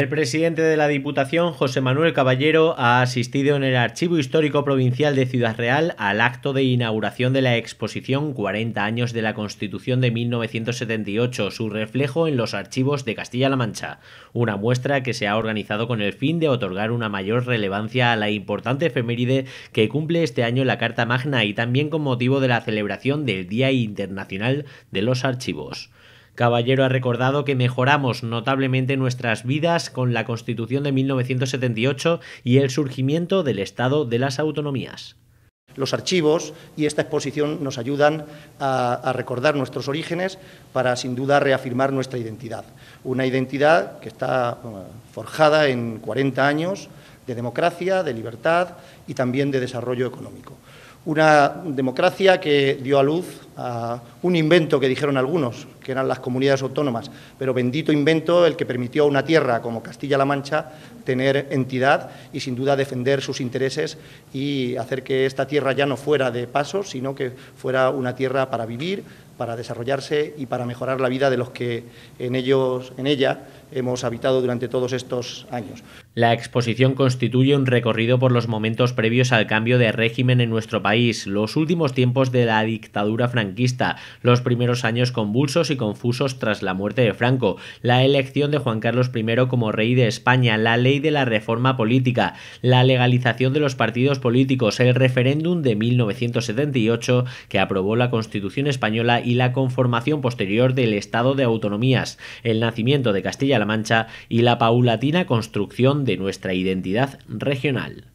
El presidente de la Diputación, José Manuel Caballero, ha asistido en el Archivo Histórico Provincial de Ciudad Real al acto de inauguración de la exposición 40 años de la Constitución de 1978, su reflejo en los archivos de Castilla-La Mancha, una muestra que se ha organizado con el fin de otorgar una mayor relevancia a la importante efeméride que cumple este año la Carta Magna y también con motivo de la celebración del Día Internacional de los Archivos. Caballero ha recordado que mejoramos notablemente nuestras vidas con la Constitución de 1978 y el surgimiento del Estado de las Autonomías. Los archivos y esta exposición nos ayudan a, recordar nuestros orígenes para, sin duda, reafirmar nuestra identidad. Una identidad que está forjada en 40 años de democracia, de libertad y también de desarrollo económico. Una democracia que dio a luz a un invento que dijeron algunos, que eran las comunidades autónomas, pero bendito invento el que permitió a una tierra como Castilla-La Mancha tener entidad y sin duda defender sus intereses y hacer que esta tierra ya no fuera de paso, sino que fuera una tierra para vivir, para desarrollarse y para mejorar la vida de los que en, ellos, en ella hemos habitado durante todos estos años. La exposición constituye un recorrido por los momentos previos al cambio de régimen en nuestro país, los últimos tiempos de la dictadura franquista, los primeros años convulsos y confusos tras la muerte de Franco, la elección de Juan Carlos I como rey de España, la ley de la reforma política, la legalización de los partidos políticos, el referéndum de 1978 que aprobó la Constitución española y la conformación posterior del Estado de Autonomías, el nacimiento de Castilla-La Mancha y la paulatina construcción de nuestra identidad regional.